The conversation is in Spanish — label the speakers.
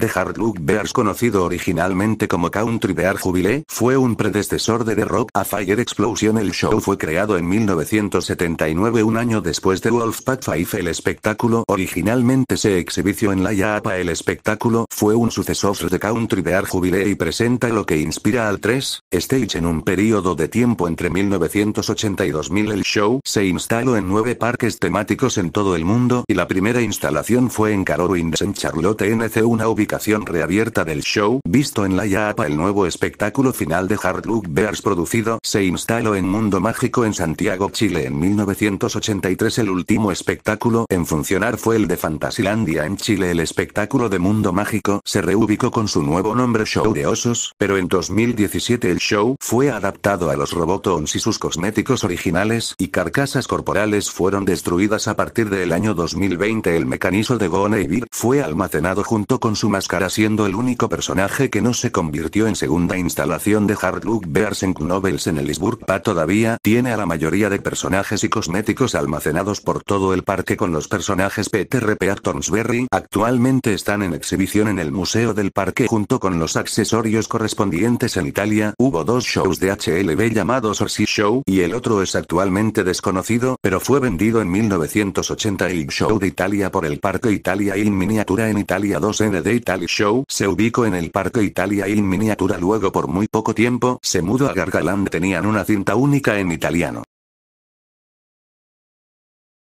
Speaker 1: The Hard Look Bears conocido originalmente como Country Bear Jubilee, fue un predecesor de The Rock a Fire Explosion. El show fue creado en 1979 un año después de Wolfpack 5 El espectáculo originalmente se exhibió en la Yapa. El espectáculo fue un sucesor de Country Bear Jubilee y presenta lo que inspira al 3 Stage en un periodo de tiempo entre 1980 y 2000 el show se instaló en nueve parques temáticos en todo el mundo y la primera instalación fue en Carowinds en Charlotte NC una ubicación reabierta del show visto en la yapa el nuevo espectáculo final de Hard look Bears producido se instaló en Mundo Mágico en Santiago Chile en 1983 el último espectáculo en funcionar fue el de Fantasylandia en Chile el espectáculo de Mundo Mágico se reubicó con su nuevo nombre Show de Osos pero en 2017 el Show fue adaptado a los Robotons y sus cosméticos originales y carcasas corporales fueron destruidas a partir del año 2020. El mecanismo de Go fue almacenado junto con su máscara siendo el único personaje que no se convirtió en segunda instalación de Hard Luck and Novels en Ellisburg. Pa todavía tiene a la mayoría de personajes y cosméticos almacenados por todo el parque con los personajes PTRP Thornsberry actualmente están en exhibición en el Museo del Parque junto con los accesorios correspondientes en Italia. Hubo dos shows de HLB llamados Orsi Show y el otro es actualmente desconocido, pero fue vendido en 1980 el Show de Italia por el Parque Italia in Miniatura en Italia 2N de Italy Show se ubicó en el Parque Italia in Miniatura luego por muy poco tiempo se mudó a Gargaland tenían una cinta única en italiano.